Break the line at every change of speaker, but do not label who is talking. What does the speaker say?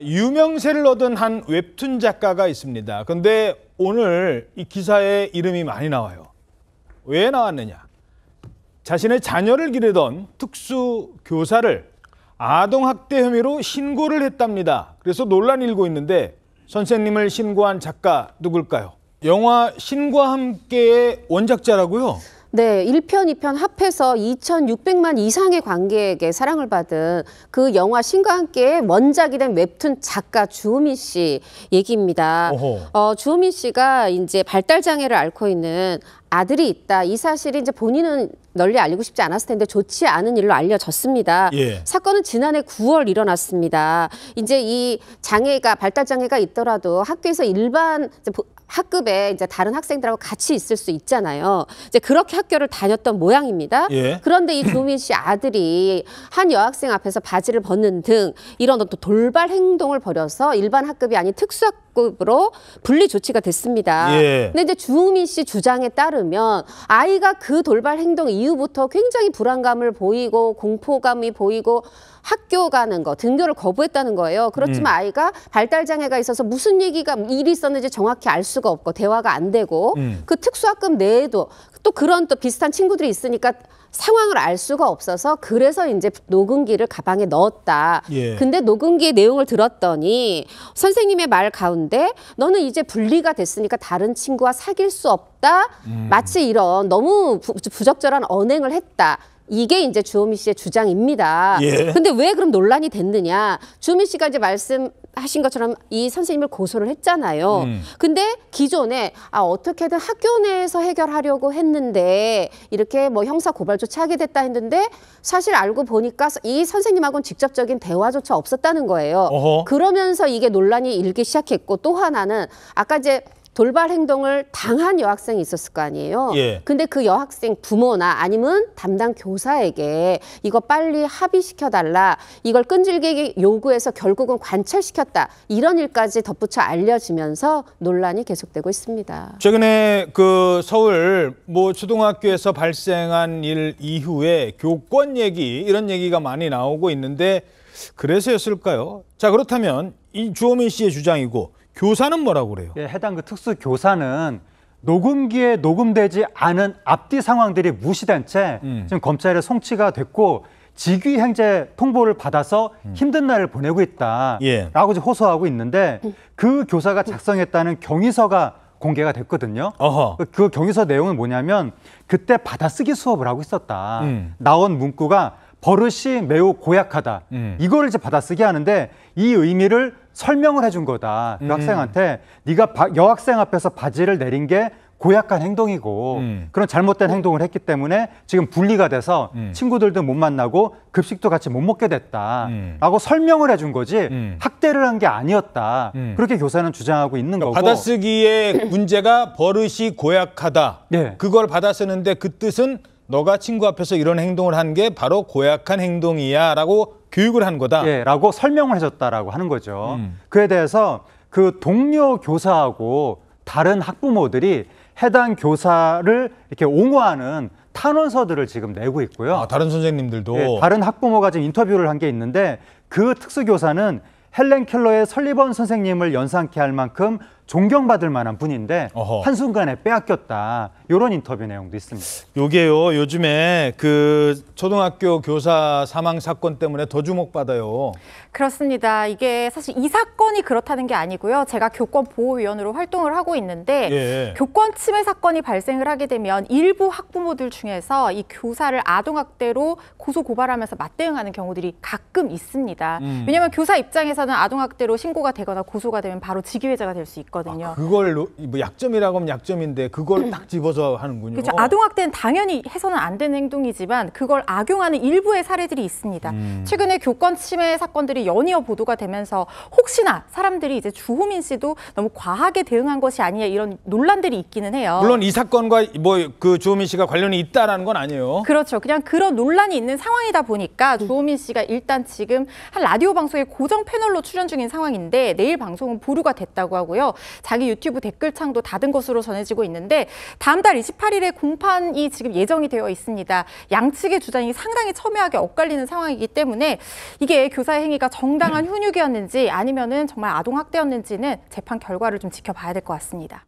유명세를 얻은 한 웹툰 작가가 있습니다. 근데 오늘 이 기사에 이름이 많이 나와요. 왜 나왔느냐? 자신의 자녀를 기르던 특수 교사를 아동학대 혐의로 신고를 했답니다. 그래서 논란이 일고 있는데 선생님을 신고한 작가 누굴까요? 영화 신과 함께의 원작자라고요?
네, 1편, 2편 합해서 2,600만 이상의 관객에게 사랑을 받은 그 영화 신과 함께 원작이 된 웹툰 작가 주호민 씨 얘기입니다. 어 주호민 씨가 이제 발달 장애를 앓고 있는 아들이 있다. 이 사실이 이제 본인은 널리 알리고 싶지 않았을 텐데 좋지 않은 일로 알려졌습니다. 예. 사건은 지난해 9월 일어났습니다. 이제 이 장애가 발달 장애가 있더라도 학교에서 일반 학급에 이제 다른 학생들하고 같이 있을 수 있잖아요. 이제 그렇게 학교를 다녔던 모양입니다. 예. 그런데 이 조민 씨 아들이 한 여학생 앞에서 바지를 벗는 등 이런 어떤 돌발 행동을 벌여서 일반 학급이 아닌 특수학급으로 분리 조치가 됐습니다. 예. 근데 이제 주민씨 주장에 따르면 아이가 그 돌발 행동 이후부터 굉장히 불안감을 보이고 공포감이 보이고 학교 가는 거 등교를 거부했다는 거예요. 그렇지만 음. 아이가 발달 장애가 있어서 무슨 얘기가 일이 있었는지 정확히 알수 수가 없고 대화가 안 되고 음. 그 특수학급 내에도 또 그런 또 비슷한 친구들이 있으니까 상황을 알 수가 없어서 그래서 이제 녹음기를 가방에 넣었다. 예. 근데 녹음기의 내용을 들었더니 선생님의 말 가운데 너는 이제 분리가 됐으니까 다른 친구와 사귈 수 없다. 음. 마치 이런 너무 부, 부적절한 언행을 했다. 이게 이제 주호미 씨의 주장입니다. 예. 근데 왜 그럼 논란이 됐느냐? 주호미 씨가 이제 말씀하신 것처럼 이 선생님을 고소를 했잖아요. 음. 근데 기존에 아 어떻게든 학교 내에서 해결하려고 했는데 이렇게 뭐 형사 고발 조치하게 됐다 했는데 사실 알고 보니까 이 선생님하고는 직접적인 대화조차 없었다는 거예요. 어허. 그러면서 이게 논란이 일기 시작했고 또 하나는 아까 이제 돌발 행동을 당한 여학생이 있었을 거 아니에요. 예. 근데 그 여학생 부모나 아니면 담당 교사에게 이거 빨리 합의시켜 달라. 이걸 끈질기게 요구해서 결국은 관철시켰다. 이런 일까지 덧붙여 알려지면서 논란이 계속되고 있습니다.
최근에 그 서울 뭐 초등학교에서 발생한 일 이후에 교권 얘기 이런 얘기가 많이 나오고 있는데 그래서였을까요? 자, 그렇다면 이 주호민 씨의 주장이고 교사는 뭐라고 그래요? 예, 해당 그 특수 교사는
녹음기에 녹음되지 않은 앞뒤 상황들이 무시된 채 음. 지금 검찰에 송치가 됐고 직위 행제 통보를 받아서 음. 힘든 날을 보내고 있다라고 예. 호소하고 있는데 음. 그 교사가 작성했다는 경위서가 공개가 됐거든요. 어허. 그, 그 경위서 내용은 뭐냐면 그때 받아쓰기 수업을 하고 있었다. 음. 나온 문구가 버릇이 매우 고약하다. 음. 이거를 이제 받아쓰게 하는데 이 의미를 설명을 해준 거다. 그 음. 학생한테 네가 바, 여학생 앞에서 바지를 내린 게 고약한 행동이고 음. 그런 잘못된 행동을 했기 때문에 지금 분리가 돼서 음. 친구들도 못 만나고 급식도 같이 못 먹게 됐다라고 음. 설명을 해준 거지 학대를 한 게 아니었다 그렇게 교사는 주장하고 있는 그러니까 거고
받아쓰기의 문제가 버릇이 고약하다 네. 그걸 받아쓰는데 그 뜻은 너가 친구 앞에서 이런 행동을 한 게 바로 고약한 행동이야라고 교육을 한 거다. 예, 라고 설명을 해줬다라고 하는 거죠. 음.
그에 대해서 그 동료 교사하고 다른 학부모들이 해당 교사를 이렇게 옹호하는 탄원서들을 지금 내고 있고요. 아, 다른 선생님들도 예, 다른 학부모가 지금 인터뷰를 한 게 있는데 그 특수교사는 헬렌 켈러의 설리번 선생님을 연상케 할 만큼 존경받을 만한 분인데 어허. 한순간에
빼앗겼다. 이런 인터뷰 내용도 있습니다. 요게요. 요즘에 그 초등학교 교사 사망 사건 때문에 더 주목받아요.
그렇습니다. 이게 사실 이 사건이 그렇다는 게 아니고요. 제가 교권 보호 위원으로 활동을 하고 있는데 예. 교권 침해 사건이 발생을 하게 되면 일부 학부모들 중에서 이 교사를 아동 학대로 고소 고발하면서 맞대응하는 경우들이 가끔 있습니다. 음. 왜냐하면 교사 입장에서는 아동 학대로 신고가 되거나 고소가 되면 바로 직위회자가 될 수 있고 했거든요. 아,
그걸 뭐 약점이라고 하면 약점인데 그걸 음. 딱 집어서 하는군요. 그렇죠.
아동학대는 당연히 해서는 안 되는 행동이지만 그걸 악용하는 일부의 사례들이 있습니다. 음. 최근에 교권 침해 사건들이 연이어 보도가 되면서 혹시나 사람들이 이제 주호민 씨도 너무 과하게 대응한 것이 아니냐 이런 논란들이 있기는 해요. 물론
이 사건과 뭐 그 주호민 씨가 관련이 있다라는 건 아니에요.
그렇죠. 그냥 그런 논란이 있는 상황이다 보니까 음. 주호민 씨가 일단 지금 한 라디오 방송에 고정 패널로 출연 중인 상황인데 내일 방송은 보류가 됐다고 하고요. 자기 유튜브 댓글창도 닫은 것으로 전해지고 있는데 다음 달 28일에 공판이 지금 예정이 되어 있습니다. 양측의 주장이 상당히 첨예하게 엇갈리는 상황이기 때문에 이게 교사의 행위가 정당한 네. 훈육이었는지 아니면
정말 아동 학대였는지는 재판 결과를 좀 지켜봐야 될 것 같습니다.